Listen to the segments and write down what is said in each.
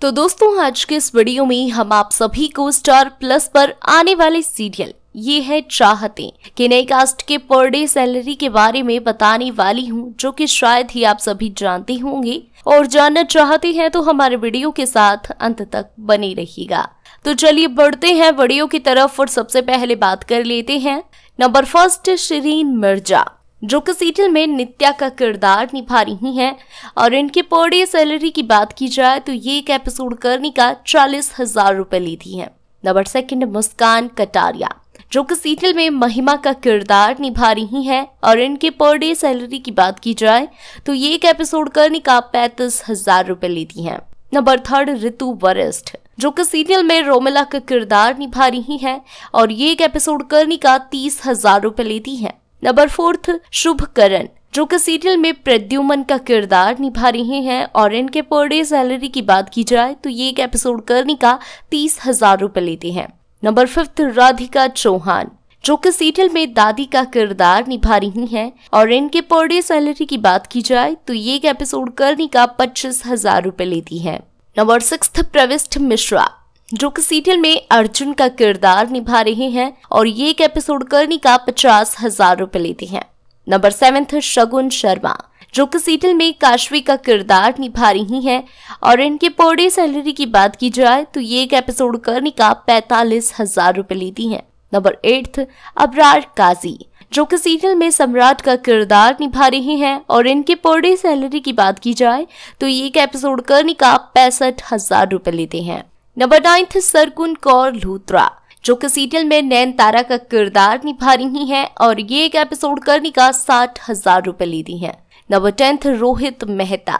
तो दोस्तों आज के इस वीडियो में हम आप सभी को स्टार प्लस पर आने वाले सीरियल ये है चाहते कि नए कास्ट के पर डे सैलरी के बारे में बताने वाली हूँ जो कि शायद ही आप सभी जानते होंगे और जानना चाहते हैं तो हमारे वीडियो के साथ अंत तक बने रहिएगा तो चलिए बढ़ते हैं वीडियो की तरफ और सबसे पहले बात कर लेते हैं नंबर फर्स्ट शरीन मिर्जा जो कि सीरियल में नित्या का किरदार निभा रही हैं और इनके पर डे सैलरी की बात की जाए तो ये एक एपिसोड करने का चालीस हजार रुपए लेती है नंबर सेकंड मुस्कान कटारिया जो कि सीरियल में महिमा का किरदार निभा रही हैं और इनके पर डे सैलरी की बात की जाए तो ये एक एपिसोड करने का पैंतीस हजार रुपये लेती है नंबर थर्ड ऋतु वरिष्ठ जो कि सीरियल में रोमिला का किरदार निभा रही हैं और ये एक एपिसोड करने का तीस हजार रुपए लेती हैं नंबर फोर्थ शुभकरण जो कि सीरियल में प्रद्युमन का किरदार निभा रहे हैं और इनके पर डे सैलरी की बात की जाए तो ये एक एपिसोड करने का तीस हजार रूपए लेते हैं नंबर फिफ्थ राधिका चौहान जो कि सीरियल में दादी का किरदार निभा रही हैं और इनके पर डे सैलरी की बात की जाए तो ये एक एपिसोड करने का पच्चीस हजार रूपए लेती है नंबर सिक्स प्रविष्ठ मिश्रा जो कि सीरियल में अर्जुन का किरदार निभा रहे हैं और ये एक एपिसोड करने का पचास हजार रूपए लेते हैं नंबर सेवेंथ शगुन शर्मा जो कि सीरियल में काशवी का किरदार निभा रही हैं और इनके पर डे सैलरी की बात की जाए तो ये एक एपिसोड करने का पैतालीस हजार रूपए लेती हैं नंबर एट्थ अबरार काजी जो कि सीरियल में सम्राट का किरदार निभा रहे हैं और इनके पर डे सैलरी की बात की जाए तो ये एक एपिसोड करने का पैंसठ हजार रूपए लेते हैं नंबर नाइन्थ सरकुन कौर लूत्रा जो कि सीरियल में नैन तारा का किरदार निभा रही हैं और ये एक एपिसोड करने का साठ हजार रुपये लेती है नंबर टेंथ रोहित मेहता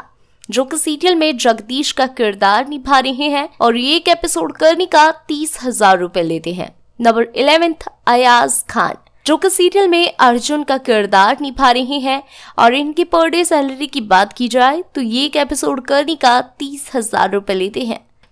जो कि सीरियल में जगदीश का किरदार निभा रहे हैं और ये एक एपिसोड करने का तीस हजार रूपए लेते हैं नंबर इलेवेंथ अयाज खान जो कि सीरियल में अर्जुन का किरदार निभा रहे हैं और इनकी पर डे सैलरी की बात की जाए तो ये एक एपिसोड करने का तीस हजार रूपए लेते हैं